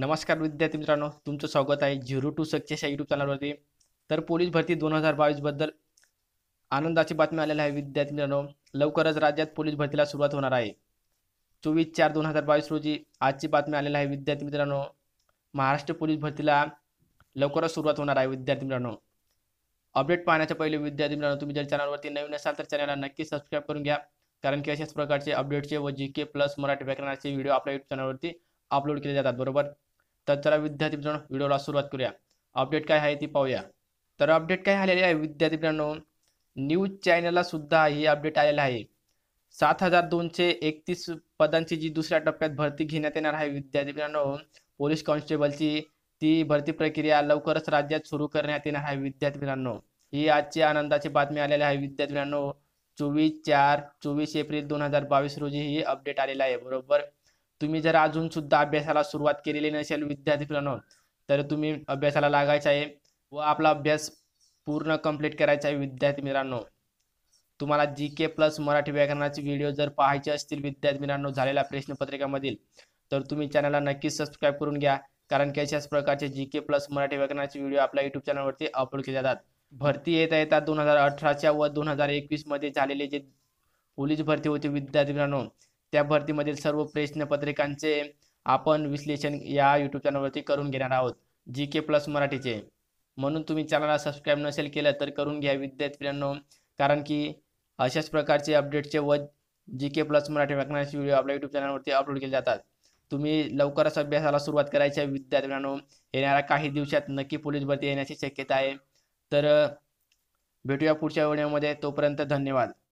नमस्कार विद्यार्थी मित्रांनो तुमचं स्वागत आहे झिरो टू सक्सेस या यूट्यूब चॅनलवरती तर पोलीस भरती दोन हजार बावीसबद्दल आनंदाची बातमी आलेली आहे विद्यार्थी मित्रांनो लवकरच राज्यात पोलीस भरतीला सुरुवात होणार आहे चोवीस चार दोन हजार बावीस रोजी आजची बातमी आलेली आहे विद्यार्थी मित्रांनो महाराष्ट्र पोलीस भरतीला लवकरच सुरुवात होणार आहे विद्यार्थी मित्रांनो अपडेट पाहण्याच्या पहिले विद्यार्थी मित्रांनो तुम्ही जर चॅनलवरती नवीन असाल तर चॅनलला नक्की सबस्क्राईब करून घ्या कारण की अशाच प्रकारचे अपडेटचे व जी के प्लस मराठी व्याकरणाचे व्हिडिओ आपल्या यूट्यूब चॅनलवरती अपलोड केले जातात बरोबर तर चला विद्यार्थी मित्रांनो व्हिडिओला सुरुवात करूया अपडेट काय आहे ती पाहूया तर अपडेट काय आलेली आहे विद्यार्थी मित्रांनो न्यूज चॅनलला सुद्धा ही अपडेट आलेला आहे सात हजार दोनशे एकतीस पदांची जी दुसऱ्या टप्प्यात भरती घेण्यात येणार आहे विद्यार्थी मित्रांनो पोलीस कॉन्स्टेबलची ती भरती प्रक्रिया लवकरच राज्यात सुरू करण्यात येणार आहे विद्यार्थी मित्रांनो ही आजची आनंदाची बातमी आलेली आहे विद्यार्थी मित्रांनो चोवीस चार चोवीस एप्रिल दोन हजार बावीस रोजी ही अपडेट आलेला आहे बरोबर तुम्ही जर अजून सुद्धा अभ्यासाला सुरुवात केलेली नसेल विद्यार्थी मित्रांनो तर तुम्ही अभ्यासाला लागायचा आहे व आपला अभ्यास पूर्ण कंप्लीट करायचा आहे विद्यार्थी मित्रांनो तुम्हाला जी के प्लस मराठी व्याकरणाचे व्हिडिओ जर पाहायचे असतील विद्यार्थी मित्रांनो झालेल्या प्रश्नपत्रिकामधील तर तुम्ही चॅनलला नक्कीच सबस्क्राईब करून घ्या कारण की अशाच प्रकारचे जी के प्लस मराठी व्याकरणाचे व्हिडिओ आपल्या युट्यूब चॅनलवरती अपलोड केले जातात भरती येता येतात दोन हजार अठराच्या व दोन हजार एकवीसमध्ये झालेले जे पोलीस भरती होती विद्यार्थी मित्रांनो त्या भरतीमधील सर्व प्रश्नपत्रिकांचे आपण विश्लेषण या यूट्यूब चॅनलवरती करून घेणार आहोत जी के प्लस मराठीचे म्हणून तुम्ही चॅनलला सबस्क्राईब नसेल केलं तर करून घ्या विद्यार्थी कारण की अशाच प्रकारचे अपडेटचे व जी के प्लस मराठी व्याकरणाचे व्हिडिओ आपल्या यूट्यूब चॅनलवरती अपलोड केले जातात तुम्ही लवकरच अभ्यासाला सुरुवात करायच्या विद्यार्थ्यांनो येणाऱ्या काही दिवसात नक्की पोलीस भरती येण्याची शक्यता आहे तर भेटूया पुढच्या व्हिडिओमध्ये तोपर्यंत धन्यवाद